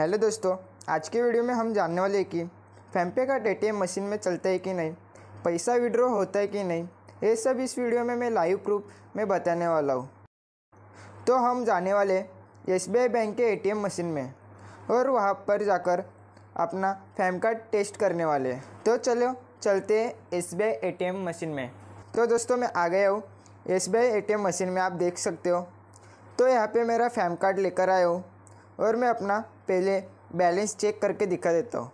hello दोस्तों आज के वीडियो में हम जानने वाले हैं कि फेम्पे कार्ड ए मशीन में चलता है कि नहीं पैसा विड्रॉ होता है कि नहीं ये सब इस वीडियो में मैं लाइव प्रूफ में बताने वाला हूँ तो हम जाने वाले एस बैंक के ए मशीन में और वहाँ पर जाकर अपना फैम कार्ड टेस्ट करने वाले हैं तो चलो चलते एस बी मशीन में तो दोस्तों मैं आ गया हूँ एस बी मशीन में आप देख सकते हो तो यहाँ पे मेरा फैम कार्ड लेकर आया हूँ और मैं अपना पहले बैलेंस चेक करके दिखा देता हूँ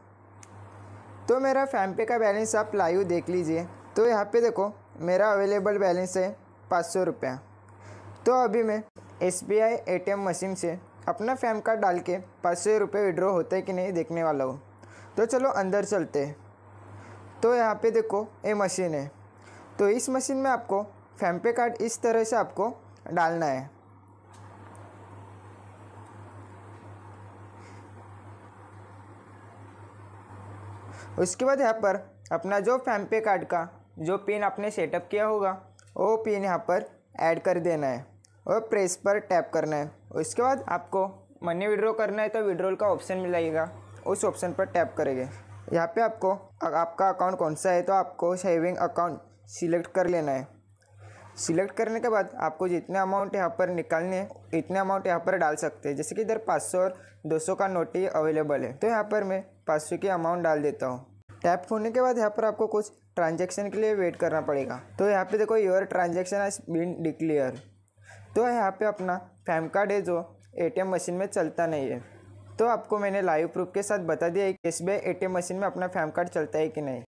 तो मेरा फैम पे का बैलेंस आप लाइव देख लीजिए तो यहाँ पे देखो मेरा अवेलेबल बैलेंस है पाँच सौ रुपया तो अभी मैं S B I A T M machine से अपना फैम कार्ड डाल के पाँच सौ रुपये विड्रॉ होता है कि नहीं देखने वाला हूँ तो चलो अंदर चलते हैं तो यहाँ पे देखो ये मशीन है तो इस मशीन में आपको फैम पे कार्ड इस तरह से आपको डालना है उसके बाद यहाँ पर अपना जो फैम पे कार्ड का जो पिन आपने सेटअप किया होगा वो पिन यहाँ पर ऐड कर देना है और प्रेस पर टैप करना है उसके बाद आपको मनी विड्रॉ करना है तो विड्रॉल का ऑप्शन मिल जाएगा उस ऑप्शन पर टैप करेंगे यहाँ पे आपको आपका अकाउंट कौन सा है तो आपको सेविंग अकाउंट सिलेक्ट कर लेना है सिलेक्ट करने के बाद आपको जितने अमाउंट यहाँ पर निकालने हैं इतने अमाउंट यहाँ पर डाल सकते हैं जैसे कि इधर 500 और 200 का नोट ही अवेलेबल है तो यहाँ पर मैं 500 की अमाउंट डाल देता हूँ टैप होने के बाद यहाँ पर आपको कुछ ट्रांजेक्शन के लिए वेट करना पड़ेगा तो यहाँ पर देखो your transaction has been declined तो यहाँ पर अपना फैम कार्ड है जो ए मशीन में चलता नहीं है तो आपको मैंने लाइव प्रूफ के साथ बता दिया है कि एस बी मशीन में अपना फैम कार्ड चलता है कि नहीं